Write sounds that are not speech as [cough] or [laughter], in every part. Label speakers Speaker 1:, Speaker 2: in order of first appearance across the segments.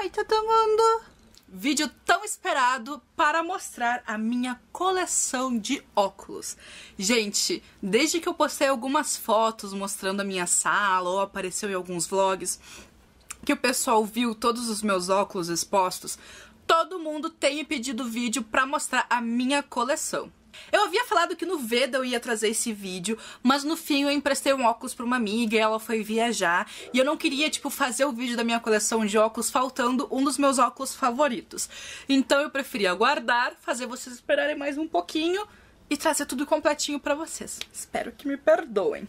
Speaker 1: Oi, todo mundo! Vídeo tão esperado para mostrar a minha coleção de óculos. Gente, desde que eu postei algumas fotos mostrando a minha sala ou apareceu em alguns vlogs, que o pessoal viu todos os meus óculos expostos, todo mundo tem pedido vídeo para mostrar a minha coleção. Eu havia falado que no Veda eu ia trazer esse vídeo, mas no fim eu emprestei um óculos pra uma amiga e ela foi viajar. E eu não queria, tipo, fazer o vídeo da minha coleção de óculos faltando um dos meus óculos favoritos. Então eu preferi aguardar, fazer vocês esperarem mais um pouquinho e trazer tudo completinho pra vocês. Espero que me perdoem.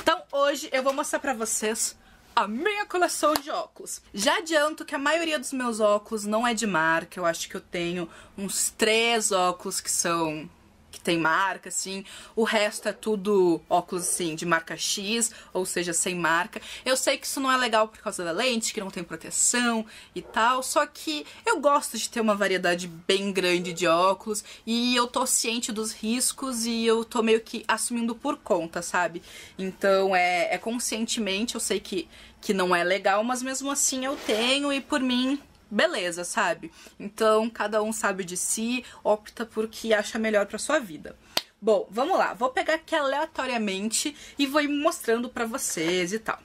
Speaker 1: Então hoje eu vou mostrar pra vocês a minha coleção de óculos. Já adianto que a maioria dos meus óculos não é de marca, eu acho que eu tenho uns três óculos que são que tem marca, assim. O resto é tudo óculos, assim, de marca X, ou seja, sem marca. Eu sei que isso não é legal por causa da lente, que não tem proteção e tal, só que eu gosto de ter uma variedade bem grande de óculos e eu tô ciente dos riscos e eu tô meio que assumindo por conta, sabe? Então é, é conscientemente, eu sei que, que não é legal, mas mesmo assim eu tenho e por mim beleza, sabe? Então, cada um sabe de si, opta por que acha melhor para sua vida. Bom, vamos lá. Vou pegar aqui aleatoriamente e vou ir mostrando para vocês e tal.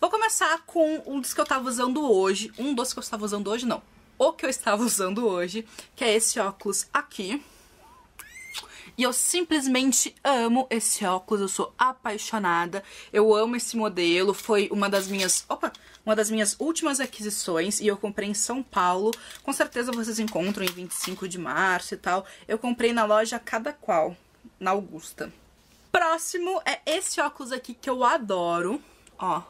Speaker 1: Vou começar com um dos que eu estava usando hoje. Um dos que eu estava usando hoje, não. O que eu estava [laughs] usando hoje, que é esse óculos aqui. E eu simplesmente amo esse óculos, eu sou apaixonada. Eu amo esse modelo, foi uma das minhas... Opa! Uma das minhas últimas aquisições e eu comprei em São Paulo. Com certeza vocês encontram em 25 de março e tal. Eu comprei na loja Cada Qual, na Augusta. Próximo é esse óculos aqui que eu adoro. Ó,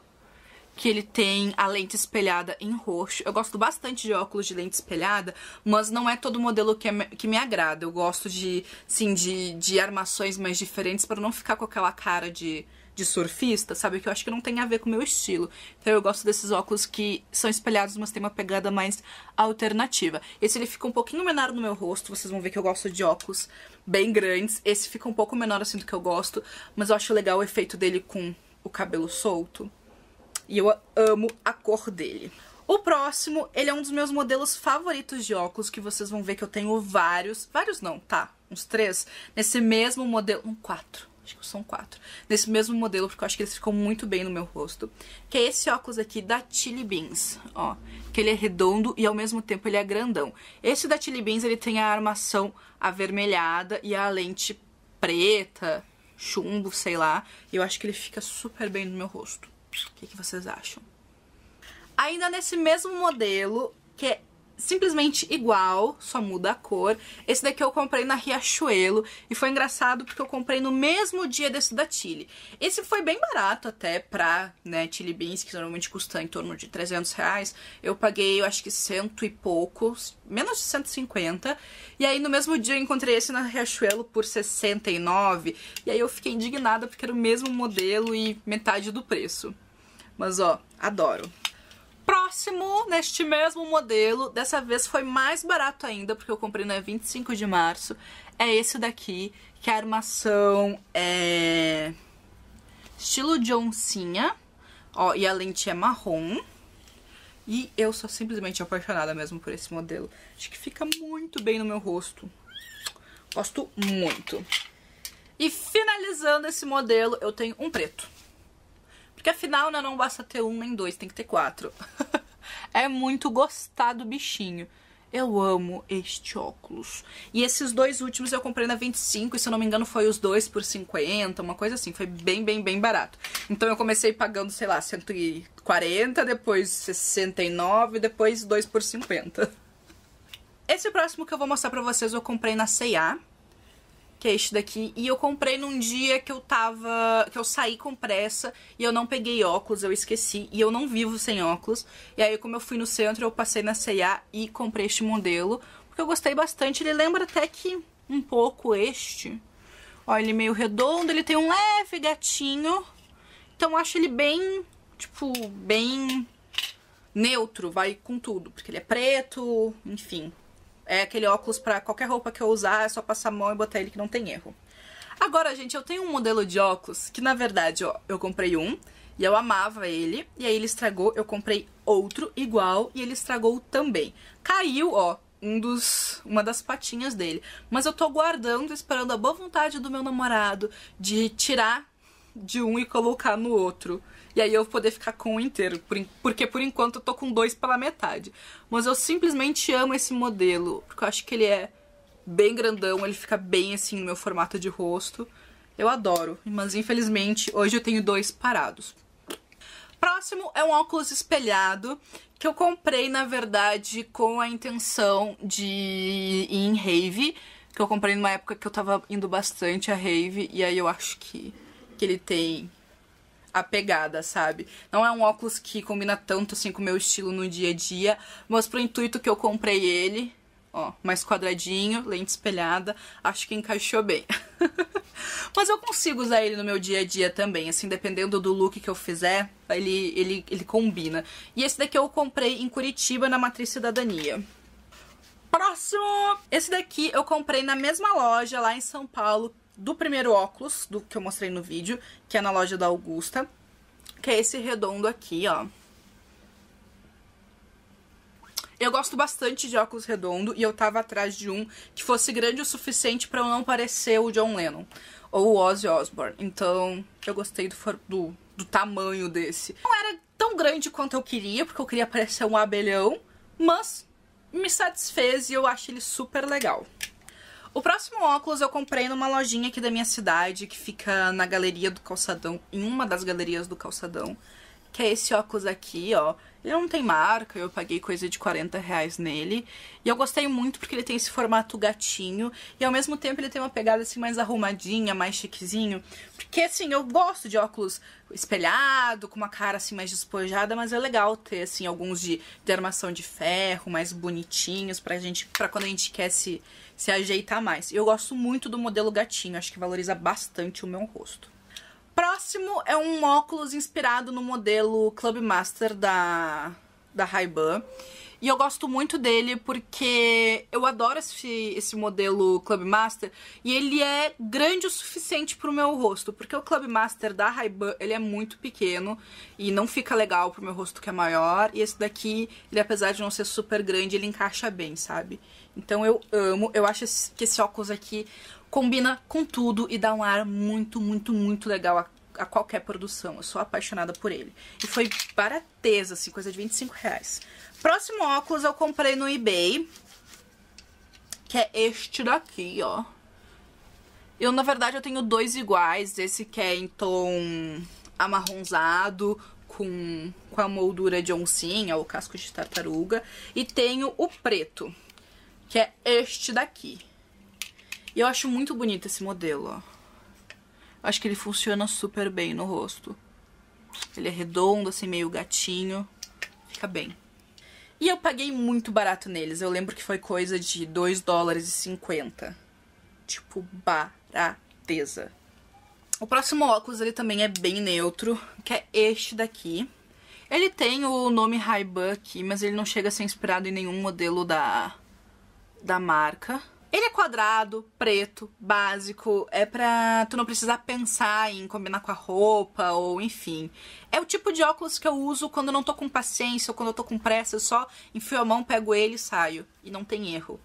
Speaker 1: que ele tem a lente espelhada em roxo. Eu gosto bastante de óculos de lente espelhada, mas não é todo modelo que, é, que me agrada. Eu gosto de, sim, de, de armações mais diferentes para não ficar com aquela cara de, de surfista, sabe? Que eu acho que não tem a ver com o meu estilo. Então eu gosto desses óculos que são espelhados, mas tem uma pegada mais alternativa. Esse ele fica um pouquinho menor no meu rosto, vocês vão ver que eu gosto de óculos bem grandes. Esse fica um pouco menor assim do que eu gosto, mas eu acho legal o efeito dele com o cabelo solto. E eu amo a cor dele. O próximo, ele é um dos meus modelos favoritos de óculos, que vocês vão ver que eu tenho vários. Vários não, tá? Uns três. Nesse mesmo modelo... Um, quatro. Acho que são quatro. Nesse mesmo modelo, porque eu acho que eles ficam muito bem no meu rosto. Que é esse óculos aqui da Chili Beans, ó. Que ele é redondo e ao mesmo tempo ele é grandão. Esse da Chili Beans, ele tem a armação avermelhada e a lente preta, chumbo, sei lá. E eu acho que ele fica super bem no meu rosto. O que, que vocês acham? Ainda nesse mesmo modelo, que é simplesmente igual, só muda a cor. Esse daqui eu comprei na Riachuelo e foi engraçado porque eu comprei no mesmo dia desse da Tilly. Esse foi bem barato até pra, né, Tilly Beans, que normalmente custa em torno de 300 reais. Eu paguei, eu acho que cento e poucos, menos de 150. E aí no mesmo dia eu encontrei esse na Riachuelo por 69. E aí eu fiquei indignada porque era o mesmo modelo e metade do preço. Mas ó, adoro próximo, neste mesmo modelo, dessa vez foi mais barato ainda, porque eu comprei no né, 25 de março, é esse daqui, que a armação é estilo de oncinha, ó, e a lente é marrom. E eu sou simplesmente apaixonada mesmo por esse modelo. Acho que fica muito bem no meu rosto. Gosto muito. E finalizando esse modelo, eu tenho um preto. Porque afinal né, não basta ter um nem dois, tem que ter quatro. [laughs] é muito gostar do bichinho. Eu amo este óculos. E esses dois últimos eu comprei na 25, e se eu não me engano foi os dois por 50, uma coisa assim. Foi bem, bem, bem barato. Então eu comecei pagando, sei lá, 140, depois 69, depois 2 por 50. [laughs] Esse próximo que eu vou mostrar pra vocês eu comprei na C&A que é este daqui. E eu comprei num dia que eu tava. que eu saí com pressa e eu não peguei óculos, eu esqueci. E eu não vivo sem óculos. E aí, como eu fui no centro, eu passei na CA e comprei este modelo. Porque eu gostei bastante. Ele lembra até que um pouco este. Ó, ele meio redondo, ele tem um leve gatinho. Então eu acho ele bem, tipo, bem neutro, vai com tudo. Porque ele é preto, enfim. É aquele óculos para qualquer roupa que eu usar, é só passar a mão e botar ele que não tem erro. Agora, gente, eu tenho um modelo de óculos que, na verdade, ó, eu comprei um e eu amava ele. E aí ele estragou, eu comprei outro igual e ele estragou também. Caiu, ó, um dos, uma das patinhas dele. Mas eu tô guardando, esperando a boa vontade do meu namorado de tirar de um e colocar no outro. E aí eu vou poder ficar com o um inteiro, porque por enquanto eu tô com dois pela metade. Mas eu simplesmente amo esse modelo, porque eu acho que ele é bem grandão, ele fica bem assim no meu formato de rosto. Eu adoro, mas infelizmente hoje eu tenho dois parados. Próximo é um óculos espelhado, que eu comprei, na verdade, com a intenção de ir em rave, que eu comprei numa época que eu tava indo bastante a rave, e aí eu acho que que ele tem a pegada, sabe? Não é um óculos que combina tanto assim com o meu estilo no dia a dia, mas pro intuito que eu comprei ele, ó, mais quadradinho, lente espelhada, acho que encaixou bem. [laughs] mas eu consigo usar ele no meu dia a dia também, assim, dependendo do look que eu fizer, ele, ele, ele combina. E esse daqui eu comprei em Curitiba, na Matriz Cidadania. Próximo! Esse daqui eu comprei na mesma loja lá em São Paulo do primeiro óculos, do que eu mostrei no vídeo, que é na loja da Augusta, que é esse redondo aqui, ó. Eu gosto bastante de óculos redondo e eu tava atrás de um que fosse grande o suficiente para eu não parecer o John Lennon ou o Ozzy Osbourne. Então, eu gostei do, do, do tamanho desse. Não era tão grande quanto eu queria, porque eu queria parecer um abelhão, mas me satisfez e eu acho ele super legal. O próximo óculos eu comprei numa lojinha aqui da minha cidade, que fica na galeria do calçadão, em uma das galerias do calçadão, que é esse óculos aqui, ó. Ele não tem marca, eu paguei coisa de 40 reais nele. E eu gostei muito porque ele tem esse formato gatinho. E ao mesmo tempo ele tem uma pegada assim mais arrumadinha, mais chiquezinho. Porque assim, eu gosto de óculos espelhado, com uma cara assim mais despojada. Mas é legal ter assim alguns de, de armação de ferro, mais bonitinhos pra gente, pra quando a gente quer se se ajeitar mais. Eu gosto muito do modelo gatinho, acho que valoriza bastante o meu rosto. Próximo é um óculos inspirado no modelo Clubmaster da, da Ray-Ban. E eu gosto muito dele porque eu adoro esse, esse modelo Clubmaster e ele é grande o suficiente pro meu rosto, porque o Clubmaster da Ray-Ban, ele é muito pequeno e não fica legal pro meu rosto que é maior, e esse daqui, ele apesar de não ser super grande, ele encaixa bem, sabe? Então eu amo, eu acho que esse óculos aqui combina com tudo e dá um ar muito, muito, muito legal a, a qualquer produção. Eu sou apaixonada por ele. E foi barateza, assim, coisa de 25 reais. Próximo óculos eu comprei no eBay, que é este daqui, ó. Eu, na verdade, eu tenho dois iguais, esse que é em tom amarronzado, com, com a moldura de oncinha ou casco de tartaruga, e tenho o preto que é este daqui. E eu acho muito bonito esse modelo, ó. acho que ele funciona super bem no rosto. Ele é redondo, assim, meio gatinho. Fica bem. E eu paguei muito barato neles. Eu lembro que foi coisa de 2 dólares e 50. Tipo, barateza. O próximo óculos, ele também é bem neutro, que é este daqui. Ele tem o nome Ray-Ban aqui, mas ele não chega a ser inspirado em nenhum modelo da da marca. Ele é quadrado, preto, básico, é pra tu não precisar pensar em combinar com a roupa ou enfim. É o tipo de óculos que eu uso quando não tô com paciência ou quando eu tô com pressa, eu só enfio a mão, pego ele e saio. E não tem erro.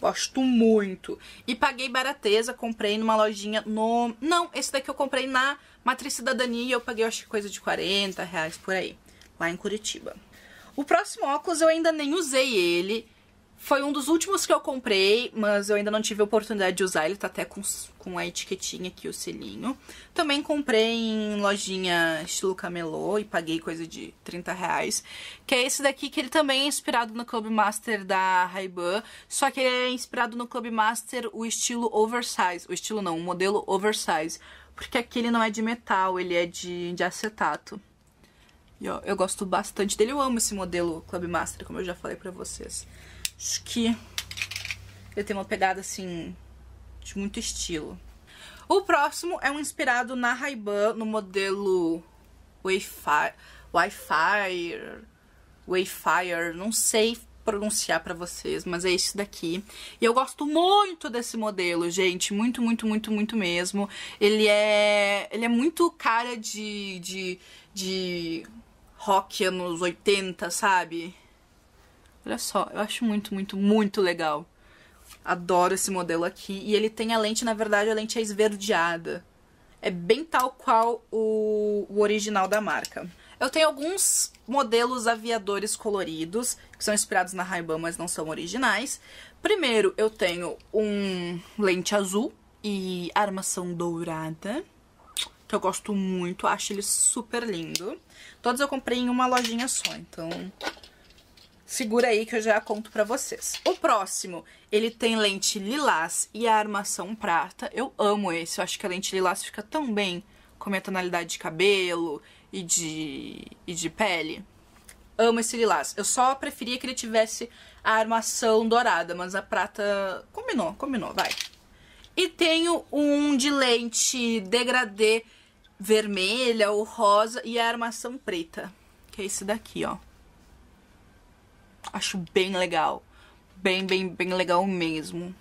Speaker 1: Gosto muito. E paguei barateza, comprei numa lojinha no... Não, esse daqui eu comprei na Matriz Cidadania e eu paguei acho que coisa de 40 reais por aí, lá em Curitiba. O próximo óculos eu ainda nem usei ele, foi um dos últimos que eu comprei, mas eu ainda não tive a oportunidade de usar. Ele tá até com, com a etiquetinha aqui, o selinho. Também comprei em lojinha estilo camelô e paguei coisa de 30 reais. Que é esse daqui, que ele também é inspirado no Club Master da Ray-Ban. Só que ele é inspirado no Club Master o estilo oversize. O estilo não, o modelo oversize. Porque aqui ele não é de metal, ele é de, de acetato. E ó, eu gosto bastante dele. Eu amo esse modelo Club Master, como eu já falei pra vocês. Acho que ele tem uma pegada, assim, de muito estilo. O próximo é um inspirado na Ray-Ban, no modelo Wayfire, Wayfire, não sei pronunciar pra vocês, mas é esse daqui. E eu gosto muito desse modelo, gente, muito, muito, muito, muito mesmo. Ele é, ele é muito cara de, de, de rock anos 80, sabe? Olha só, eu acho muito, muito, muito legal. Adoro esse modelo aqui. E ele tem a lente, na verdade, a lente é esverdeada. É bem tal qual o, o original da marca. Eu tenho alguns modelos aviadores coloridos, que são inspirados na Ray-Ban, mas não são originais. Primeiro, eu tenho um lente azul e armação dourada, que eu gosto muito, acho ele super lindo. Todos eu comprei em uma lojinha só, então Segura aí que eu já conto pra vocês. O próximo, ele tem lente lilás e a armação prata. Eu amo esse, eu acho que a lente lilás fica tão bem com a minha tonalidade de cabelo e de, e de pele. Amo esse lilás. Eu só preferia que ele tivesse a armação dourada, mas a prata combinou, combinou, vai. E tenho um de lente degradê vermelha ou rosa e a armação preta, que é esse daqui, ó. Acho bem legal. Bem, bem, bem legal mesmo.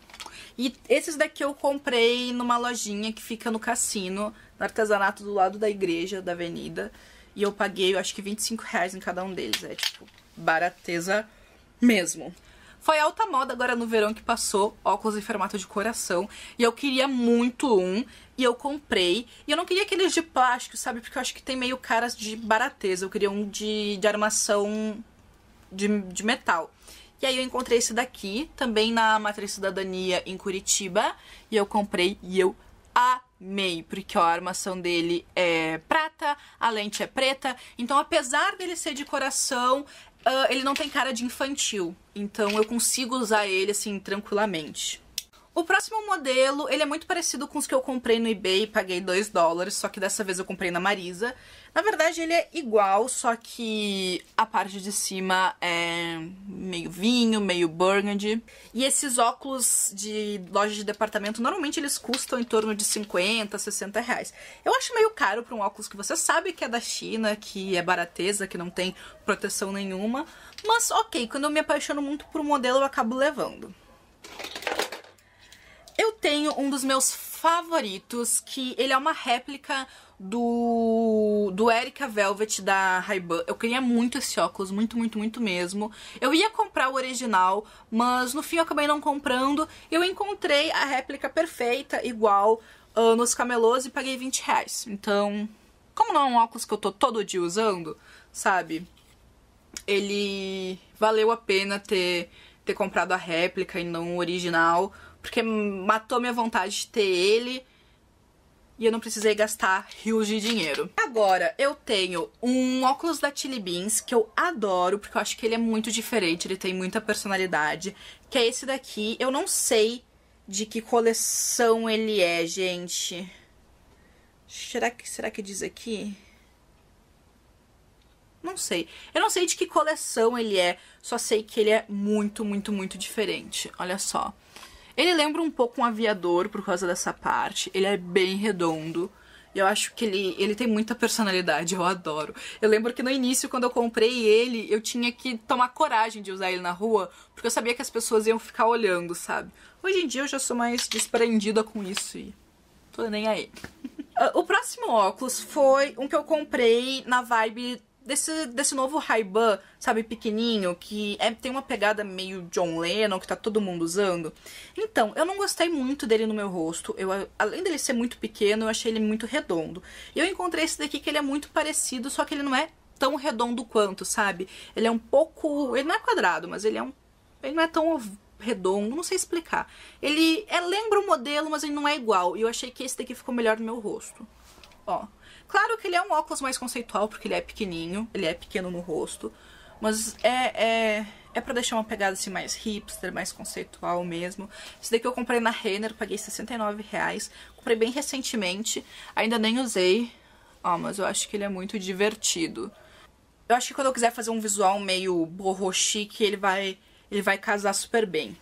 Speaker 1: E esses daqui eu comprei numa lojinha que fica no cassino, no artesanato do lado da igreja, da avenida. E eu paguei, eu acho que 25 reais em cada um deles. É tipo, barateza mesmo. Foi alta moda agora no verão que passou, óculos em formato de coração. E eu queria muito um, e eu comprei. E eu não queria aqueles de plástico, sabe? Porque eu acho que tem meio caras de barateza. Eu queria um de, de armação de, de metal. E aí eu encontrei esse daqui, também na Matriz Cidadania em Curitiba, e eu comprei e eu amei, porque ó, a armação dele é prata, a lente é preta, então apesar dele ser de coração, uh, ele não tem cara de infantil, então eu consigo usar ele assim tranquilamente. O próximo modelo, ele é muito parecido com os que eu comprei no eBay, e paguei 2 dólares, só que dessa vez eu comprei na Marisa. Na verdade, ele é igual, só que a parte de cima é meio vinho, meio burgundy. E esses óculos de loja de departamento, normalmente eles custam em torno de 50, 60 reais. Eu acho meio caro para um óculos que você sabe que é da China, que é barateza, que não tem proteção nenhuma. Mas ok, quando eu me apaixono muito por um modelo, eu acabo levando. Eu tenho um dos meus favoritos, que ele é uma réplica do, do Erika Velvet da Ray-Ban. Eu queria muito esse óculos, muito, muito, muito mesmo. Eu ia comprar o original, mas no fim eu acabei não comprando. Eu encontrei a réplica perfeita, igual, uh, nos camelôs e paguei 20 reais. Então, como não é um óculos que eu tô todo dia usando, sabe? Ele valeu a pena ter, ter comprado a réplica e não o original, porque matou minha vontade de ter ele e eu não precisei gastar rios de dinheiro. Agora, eu tenho um óculos da Chili Beans, que eu adoro, porque eu acho que ele é muito diferente, ele tem muita personalidade, que é esse daqui. Eu não sei de que coleção ele é, gente. Será que, será que diz aqui? Não sei. Eu não sei de que coleção ele é, só sei que ele é muito, muito, muito diferente. Olha só. Ele lembra um pouco um aviador por causa dessa parte. Ele é bem redondo. E eu acho que ele, ele tem muita personalidade, eu adoro. Eu lembro que no início, quando eu comprei ele, eu tinha que tomar coragem de usar ele na rua, porque eu sabia que as pessoas iam ficar olhando, sabe? Hoje em dia eu já sou mais desprendida com isso e tô nem aí. [laughs] Ah, o próximo óculos foi um que eu comprei na vibe desse, desse novo Ray-Ban, sabe, pequenininho, que é, tem uma pegada meio John Lennon, que tá todo mundo usando. Então, eu não gostei muito dele no meu rosto. Eu, além dele ser muito pequeno, eu achei ele muito redondo. E eu encontrei esse daqui que ele é muito parecido, só que ele não é tão redondo quanto, sabe? Ele é um pouco... ele não é quadrado, mas ele é um... ele não é tão redondo, não sei explicar. Ele é, lembra o modelo, mas ele não é igual. E eu achei que esse daqui ficou melhor no meu rosto. Ó. Claro que ele é um óculos mais conceitual, porque ele é pequenininho, ele é pequeno no rosto, mas é, é, é pra deixar uma pegada assim mais hipster, mais conceitual mesmo. Esse daqui eu comprei na Renner, paguei 69 reais, comprei bem recentemente, ainda nem usei, ó, ah, mas eu acho que ele é muito divertido. Eu acho que quando eu quiser fazer um visual meio borrochique, ele vai, ele vai casar super bem.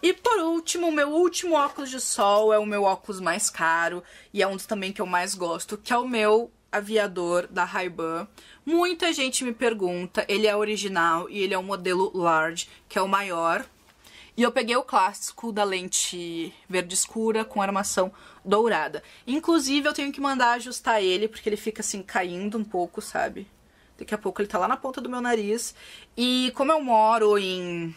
Speaker 1: E por último, o meu último óculos de sol é o meu óculos mais caro e é um dos também que eu mais gosto, que é o meu aviador da Ray-Ban. Muita gente me pergunta, ele é original e ele é o um modelo large, que é o maior. E eu peguei o clássico da lente verde escura com armação dourada. Inclusive, eu tenho que mandar ajustar ele, porque ele fica assim caindo um pouco, sabe? Daqui a pouco ele tá lá na ponta do meu nariz. E como eu moro em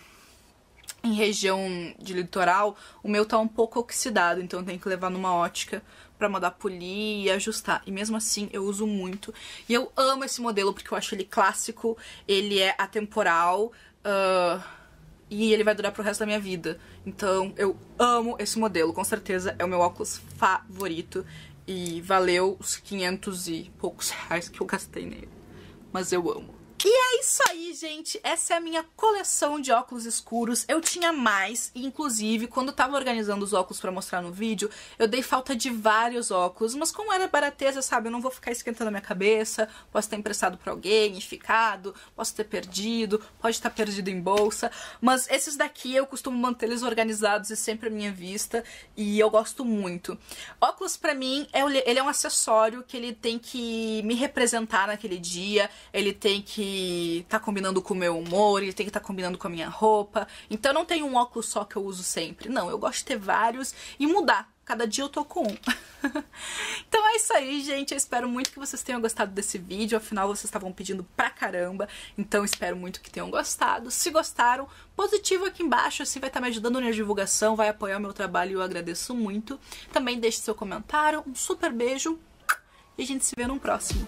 Speaker 1: em região de litoral, o meu tá um pouco oxidado, então eu tenho que levar numa ótica pra mandar polir e ajustar. E mesmo assim, eu uso muito. E eu amo esse modelo porque eu acho ele clássico, ele é atemporal uh, e ele vai durar pro resto da minha vida. Então eu amo esse modelo, com certeza é o meu óculos favorito e valeu os 500 e poucos reais que eu gastei nele. Mas eu amo. E é isso aí, gente. Essa é a minha coleção de óculos escuros. Eu tinha mais, inclusive, quando eu tava organizando os óculos pra mostrar no vídeo, eu dei falta de vários óculos, mas como era barateza, sabe, eu não vou ficar esquentando a minha cabeça, posso ter emprestado pra alguém e ficado, posso ter perdido, pode estar tá perdido em bolsa, mas esses daqui eu costumo manter eles organizados e sempre à minha vista, e eu gosto muito. Óculos pra mim, é, ele é um acessório que ele tem que me representar naquele dia, ele tem que tá combinando com o meu humor, ele tem que estar tá combinando com a minha roupa. Então não tem um óculos só que eu uso sempre. Não, eu gosto de ter vários e mudar. Cada dia eu tô com um. [laughs] então é isso aí, gente. Eu espero muito que vocês tenham gostado desse vídeo. Afinal, vocês estavam pedindo pra caramba. Então espero muito que tenham gostado. Se gostaram, positivo aqui embaixo. Assim vai estar tá me ajudando na divulgação, vai apoiar o meu trabalho e eu agradeço muito. Também deixe seu comentário. Um super beijo e a gente se vê no próximo.